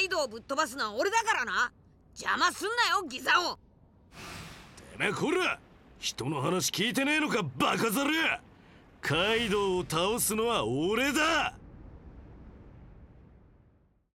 ライドをぶっ飛ばすのは俺だからな邪魔すんなよギザをてめえこら人の話聞いてねえのかバカザルカイドウを倒すのは俺だ